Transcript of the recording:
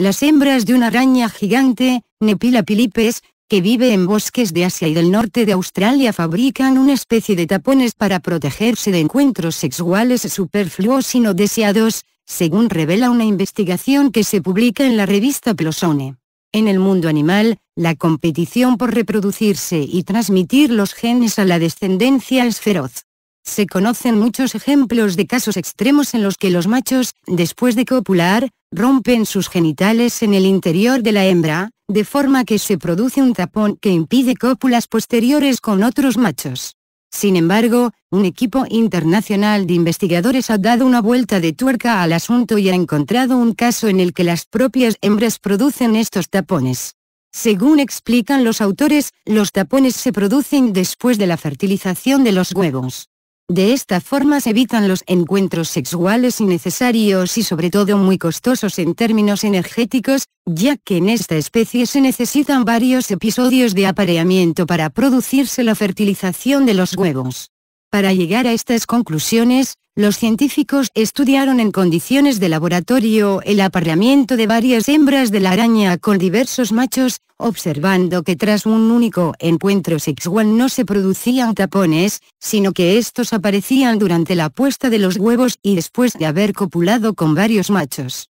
Las hembras de una araña gigante, Nepila pilipes, que vive en bosques de Asia y del norte de Australia fabrican una especie de tapones para protegerse de encuentros sexuales superfluos y no deseados, según revela una investigación que se publica en la revista Plosone. En el mundo animal, la competición por reproducirse y transmitir los genes a la descendencia es feroz. Se conocen muchos ejemplos de casos extremos en los que los machos, después de copular, rompen sus genitales en el interior de la hembra, de forma que se produce un tapón que impide cópulas posteriores con otros machos. Sin embargo, un equipo internacional de investigadores ha dado una vuelta de tuerca al asunto y ha encontrado un caso en el que las propias hembras producen estos tapones. Según explican los autores, los tapones se producen después de la fertilización de los huevos. De esta forma se evitan los encuentros sexuales innecesarios y sobre todo muy costosos en términos energéticos, ya que en esta especie se necesitan varios episodios de apareamiento para producirse la fertilización de los huevos. Para llegar a estas conclusiones, los científicos estudiaron en condiciones de laboratorio el apareamiento de varias hembras de la araña con diversos machos, observando que tras un único encuentro sexual no se producían tapones, sino que estos aparecían durante la puesta de los huevos y después de haber copulado con varios machos.